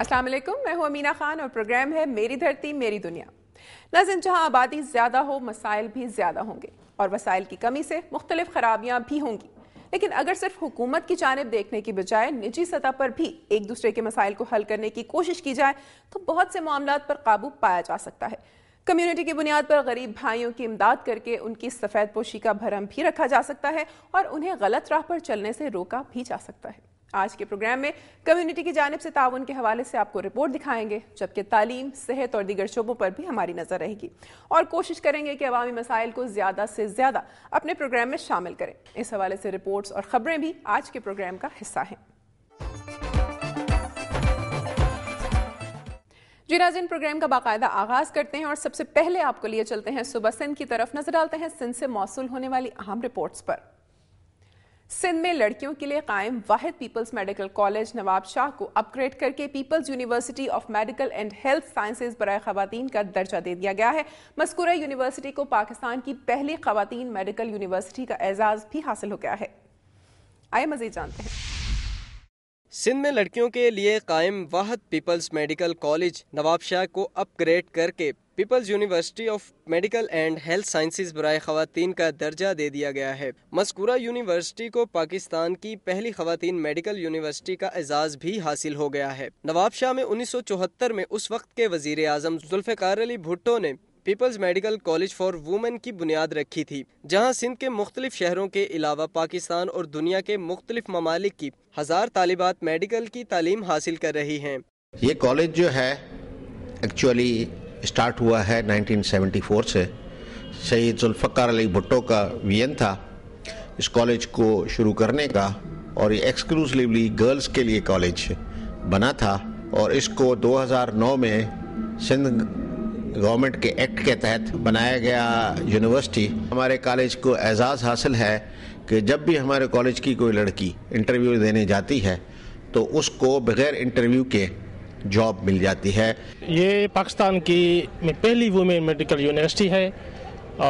अस्सलाम वालेकुम मैं हूं अमीना खान और प्रोग्राम है मेरी धरती मेरी दुनिया नाजिन जहां आबादी ज़्यादा हो मसाइल भी ज़्यादा होंगे और वसाइल की कमी से मुख्तलिफ खराबियाँ भी होंगी लेकिन अगर सिर्फ हुकूमत की जानब देखने की बजाय निजी सतह पर भी एक दूसरे के मसाइल को हल करने की कोशिश की जाए तो बहुत से मामला पर काबू पाया जा सकता है कम्युनिटी की बुनियाद पर गरीब भाइयों की इमदाद करके उनकी सफ़ेद पोशी का भरम भी रखा जा सकता है और उन्हें गलत राह पर चलने से रोका भी जा सकता है आज के प्रोग्राम में कम्युनिटी की जानब से ताउन के हवाले से आपको रिपोर्ट दिखाएंगे जबकि तालीम सेहत और दीगर शोबों पर भी हमारी नज़र रहेगी और कोशिश करेंगे कि अवामी मसाइल को ज़्यादा से ज़्यादा अपने प्रोग्राम में शामिल करें इस हवाले से रिपोर्ट्स और ख़बरें भी आज के प्रोग्राम का हिस्सा हैं जी इन प्रोग्राम का बाकायदा आगाज करते हैं और सबसे पहले आपको लिए चलते हैं सुबह सिंध की तरफ नजर डालते हैं सिंध से मौसू होने वाली अहम रिपोर्ट्स पर सिंध में लड़कियों के लिए कायम वाहिद Peoples Medical College Nawab Shah को अपग्रेड करके Peoples University of Medical and Health Sciences बरए खवतान का दर्जा दे दिया गया है मस्कूरा यूनिवर्सिटी को पाकिस्तान की पहली खातन मेडिकल यूनिवर्सिटी का एजाज़ भी हासिल हो गया है आए मजीद जानते हैं सिंध में लड़कियों के लिए कायम वाहद Peoples Medical College Nawab Shah को अपग्रेड करके Peoples University of Medical and Health Sciences बरए खातन का दर्जा दे दिया गया है मस्कूरा यूनिवर्सिटी को पाकिस्तान की पहली खातन मेडिकल यूनिवर्सिटी का एजाज़ भी हासिल हो गया है नवाब शाह में उन्नीस सौ चौहत्तर में उस वक्त के वजीर अजम जुल्फ़ार अली भुट्टो ने Peoples Medical College for Women की बुनियाद रखी थी जहां सिंध के मुख्तलिफ शहरों के अलावा पाकिस्तान और दुनिया के मुख्तलिफ ममालिक की हज़ार तालिबात मेडिकल की तालीम हासिल कर रही हैं ये कॉलेज जो है एक्चुअली स्टार्ट हुआ है 1974 से सैयद जुल्फ़ार अली भुट्टो का वियन था इस कॉलेज को शुरू करने का और ये एक्सक्लूसिवली गर्ल्स के लिए कॉलेज बना था और इसको 2009 में सिंध गवर्नमेंट के एक्ट के तहत बनाया गया यूनिवर्सिटी हमारे कॉलेज को एजाज़ हासिल है कि जब भी हमारे कॉलेज की कोई लड़की इंटरव्यू देने जाती है तो उसको बगैर इंटरव्यू के जॉब मिल जाती है ये पाकिस्तान की पहली वुमेन मेडिकल यूनिवर्सिटी है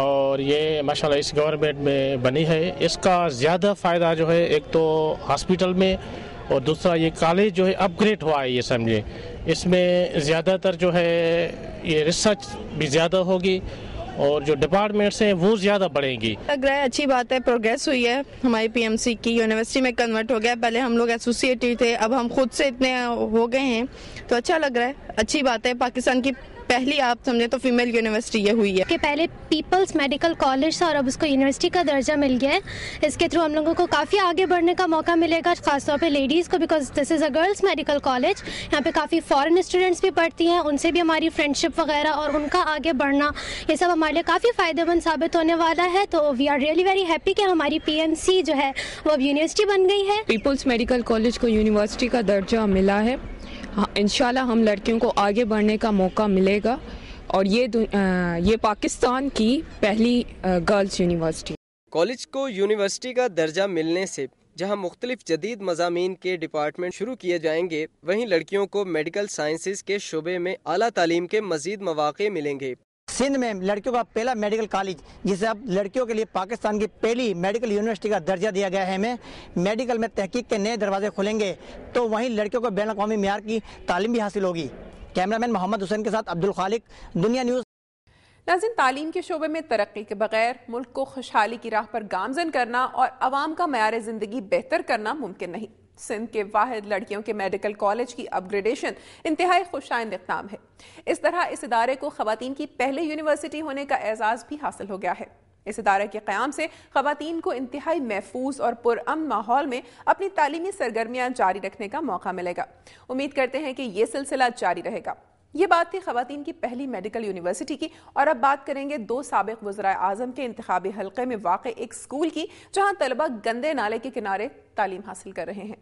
और ये माशाल्लाह इस गवर्नमेंट में बनी है इसका ज़्यादा फ़ायदा जो है एक तो हॉस्पिटल में और दूसरा ये कॉलेज जो है अपग्रेड हुआ है ये समझे इसमें ज़्यादातर जो है ये रिसर्च भी ज़्यादा होगी और जो डिपार्टमेंट्स हैं वो ज़्यादा बढ़ेंगी लग रहा है अच्छी बात है प्रोग्रेस हुई है हमारी पीएमसी की यूनिवर्सिटी में कन्वर्ट हो गया पहले हम लोग एसोसिएटिव थे अब हम खुद से इतने हो गए हैं तो अच्छा लग रहा है अच्छी बात है पाकिस्तान की पहली आप समझे तो फीमेल यूनिवर्सिटी ये हुई है कि पहले पीपल्स मेडिकल कॉलेज था और अब उसको यूनिवर्सिटी का दर्जा मिल गया है इसके थ्रू हम लोगों को काफ़ी आगे बढ़ने का मौका मिलेगा खासतौर पर लेडीज़ को because this is a girls medical college यहाँ पे काफ़ी फ़ॉरन स्टूडेंट्स भी पढ़ती हैं उनसे भी हमारी फ्रेंडशिप वगैरह और उनका आगे बढ़ना ये सब हमारे लिए काफ़ी फ़ायदेमंद साबित होने वाला है तो we are really very happy कि हमारी पी जो है वो अब यूनिवर्सिटी बन गई है पीपल्स मेडिकल कॉलेज को यूनिवर्सिटी का दर्जा मिला है हाँ, इन हम लड़कियों को आगे बढ़ने का मौका मिलेगा और ये ये पाकिस्तान की पहली गर्ल्स यूनिवर्सिटी कॉलेज को यूनिवर्सिटी का दर्जा मिलने से जहां मुख्तलिफ जदीद मजामी के डिपार्टमेंट शुरू किए जाएंगे वहीं लड़कियों को मेडिकल साइंसेज के शोबे में अला तालीम के मजीद मौाक़े मिलेंगे सिंध में लड़कियों का पहला मेडिकल कॉलेज जिसे अब लड़कियों के लिए पाकिस्तान की पहली मेडिकल यूनिवर्सिटी का दर्जा दिया गया है हमें मेडिकल में तहकीक के नए दरवाजे खुलेंगे तो वहीं लड़कियों को बैन अवी मैार की तालीम भी हासिल होगी कैमरामैन मोहम्मद हुसैन के साथ अब्दुल खालिक दुनिया न्यूज़ नाजिन तालीम के शोबे में तरक्की के बगैर मुल्क को खुशहाली की राह पर गामजन करना और आवाम का मैार ज़िंदगी बेहतर करना मुमकिन नहीं सिंध के वाहिद लड़कियों के मेडिकल कॉलेज की अपग्रेडेशन इंतहाई खुशाइंद इकदाम है इस तरह इस इदारे को खवतान की पहले यूनिवर्सिटी होने का एजाज़ भी हासिल हो गया है इस इदारे के क़्याम से खुतिन को इंतहाई महफूज और पुरम माहौल में अपनी तालीमी सरगर्मियाँ जारी रखने का मौका मिलेगा उम्मीद करते हैं कि ये सिलसिला जारी रहेगा ये बात थी खातन की पहली मेडिकल यूनिवर्सिटी की और अब बात करेंगे दो सबक वजरा आजम के इंतबी हलके में वाक़ एक स्कूल की जहाँ तलबा गंदे नाले के किनारे तालीम हासिल कर रहे हैं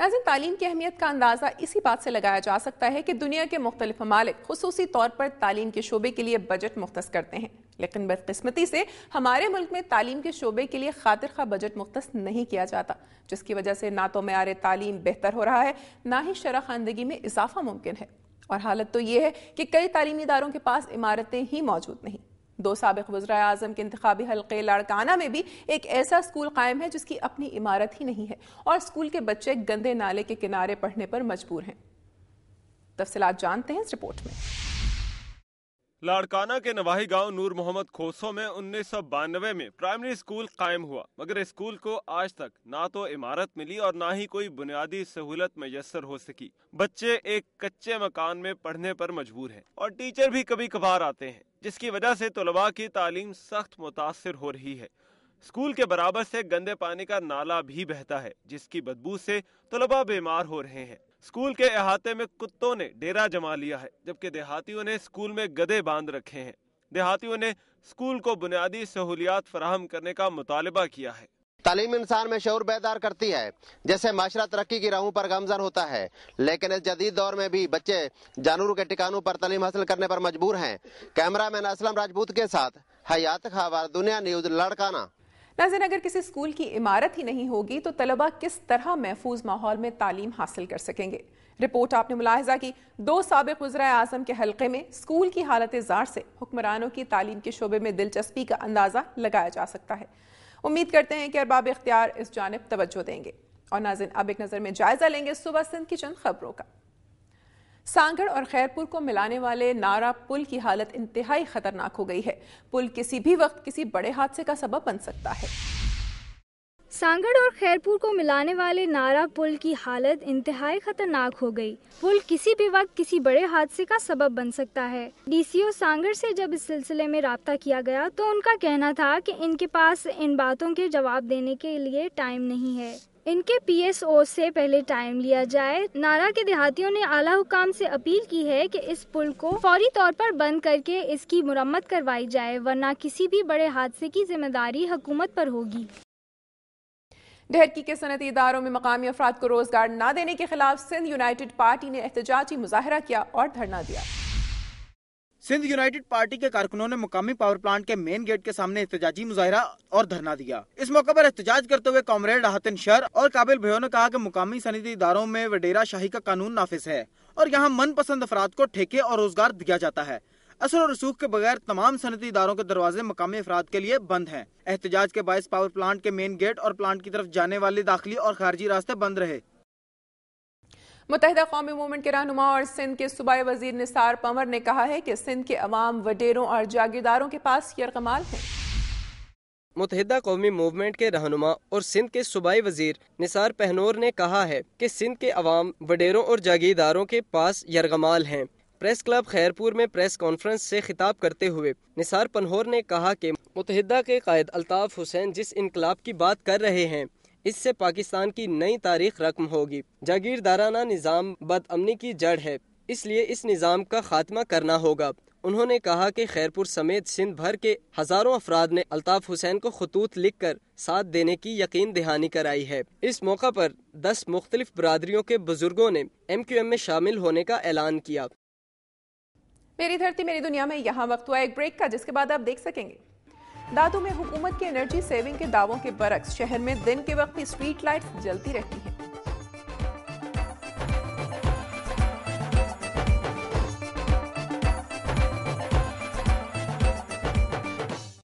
नाजिन तालीम की अहमियत का अंदाज़ा इसी बात से लगाया जा सकता है कि दुनिया के मुख्तलिफ ममालिक खसूस तौर पर तालीम के शोबे के लिए बजट मुख्त करते हैं लेकिन बदकस्मती से हमारे मुल्क में तालीम के शोबे के लिए खातिर खा बजट मुख्त नहीं किया जाता जिसकी वजह से ना तो मैार तालीम बेहतर हो रहा है ना ही शरह खानदगी में इजाफा मुमकिन है और हालत तो ये है कि कई तालीमी इदारों के पास इमारतें ही मौजूद नहीं दो सबक वज्र आजम के इंतबी हल्के लाड़काना में भी एक ऐसा स्कूल कायम है जिसकी अपनी इमारत ही नहीं है और स्कूल के बच्चे गंदे नाले के किनारे पढ़ने पर मजबूर हैं तफसलात जानते हैं इस रिपोर्ट में लाड़काना के नवाही गांव नूर मोहम्मद खोसो में उन्नीस में प्राइमरी स्कूल कायम हुआ मगर स्कूल को आज तक ना तो इमारत मिली और ना ही कोई बुनियादी सहूलत मैसर हो सकी बच्चे एक कच्चे मकान में पढ़ने पर मजबूर हैं और टीचर भी कभी कभार आते हैं जिसकी वजह से तलबा की तालीम सख्त मुतासर हो रही है स्कूल के बराबर से गंदे पानी का नाला भी बहता है जिसकी बदबू से तलबा बीमार हो रहे हैं स्कूल के अहाते में कुत्तों ने डेरा जमा लिया है जबकि देहातियों ने स्कूल में गधे बांध रखे हैं देहातियों ने स्कूल को बुनियादी सहूलियात फराहम करने का मुतालबा किया है तालीम इंसान में शोर बेदार करती है जैसे माशरा तरक्की की राहों पर गमजन होता है लेकिन इस जदीद दौर में भी बच्चे जानवरों के टिकानों पर तलीम हासिल करने पर मजबूर हैं कैमरा मैन असलम राजपूत के साथ हयात खबर दुनिया न्यूज लड़काना नाजन अगर किसी स्कूल की इमारत ही नहीं होगी तो तलबा किस तरह महफूज माहौल में तालीम हासिल कर सकेंगे रिपोर्ट आपने मुलाहजा की दो सबक वज्रा आजम के हलके में स्कूल की हालत जार से हुक्मरानों की तालीम के शोबे में दिलचस्पी का अंदाज़ा लगाया जा सकता है उम्मीद करते हैं कि अरबाब इख्तियार इस जानब तवज्जो देंगे और नाजिन अब एक नज़र में जायज़ा लेंगे सुबह सिंध की चंद खबरों का सांगड़ और खैरपुर को मिलाने वाले नारा पुल की हालत इंतहाई खतरनाक हो गई है पुल किसी भी वक्त किसी बड़े हादसे का सबब बन सकता है सांगड़ और खैरपुर को मिलाने वाले नारा पुल की हालत इंतहाई खतरनाक हो गई। पुल किसी भी वक्त किसी बड़े हादसे का सबब बन सकता है डीसीओ सांगड़ से जब इस सिलसिले में रहा किया गया तो उनका कहना था कि इनके पास इन बातों के जवाब देने के लिए टाइम नहीं है इनके पीएसओ से पहले टाइम लिया जाए नारा के देहातियों ने आला हुकाम से अपील की है कि इस पुल को फौरी तौर पर बंद करके इसकी मुरम्मत करवाई जाए वरना किसी भी बड़े हादसे की जिम्मेदारी हुकूमत पर होगी ढहरकी के सनती इदारों में मकामी अफराद को रोजगार न देने के खिलाफ सिंध यूनाइटेड पार्टी ने एहतजाजी मुजाहरा किया और धरना दिया सिंध यूनाइटेड पार्टी के कारकुनों ने मुकामी पावर प्लांट के मेन गेट के सामने एहतजाजी मुजाहरा और धरना दिया इस मौके पर एहतजाज करते हुए कॉमरेड हतन शर और काबिल भयो ने कहा कि मुकामी सनदी इदारों में वडेरा शाही का कानून नाफिज है और यहाँ मनपसंद अफराद को ठेके और रोजगार दिया जाता है असर और रसूख के बगैर तमाम सनती इदारों के दरवाजे मकामी अफराद के लिए बंद हैं। एहतजाज के बायस पावर प्लांट के मेन गेट और प्लांट की तरफ जाने वाले दाखिली और खारजी रास्ते बंद रहे मुतहदा कौमी मूवमेंट के रहनम और सिंध के सूबाई वजीर निसार पंवर ने कहा है कि सिंध के अवाम वडेरों और जागीरदारों के पास यरकमाल है मुतहदा कौमी मूवमेंट के रहनुमा और सिंध के सूबाई वज़ी निसार पहनोर ने कहा है की सिंध के अवाम वडेरों और जागीरदारों के पास यरगमाल हैं प्रेस क्लब खैरपुर में प्रेस कॉन्फ्रेंस ऐसी खिताब करते हुए निसार पन्होर ने कहा की मुतहदा के कायद अल्ताफ़ हुसैन जिस इनकलाब की बात कर रहे हैं इससे पाकिस्तान की नई तारीख रकम होगी जागीरदाराना निज़ाम बदअमनी की जड़ है इसलिए इस निज़ाम का खात्मा करना होगा उन्होंने कहा कि खैरपुर समेत सिंध भर के हजारों अफराद ने अल्ताफ हुसैन को खतूत लिख कर साथ देने की यकीन दहानी कराई है इस मौका पर दस मुख्तलिफ बरादरियों के बुजुर्गों ने एम क्यू एम में शामिल होने का ऐलान किया मेरी धरती मेरी दुनिया में यहाँ वक्त हुआ एक ब्रेक का जिसके बाद आप देख सकेंगे दादू में हुकूमत की एनर्जी सेविंग के दावों के बरक्स शहर में दिन के वक्त स्ट्रीट लाइट जलती रहती हैं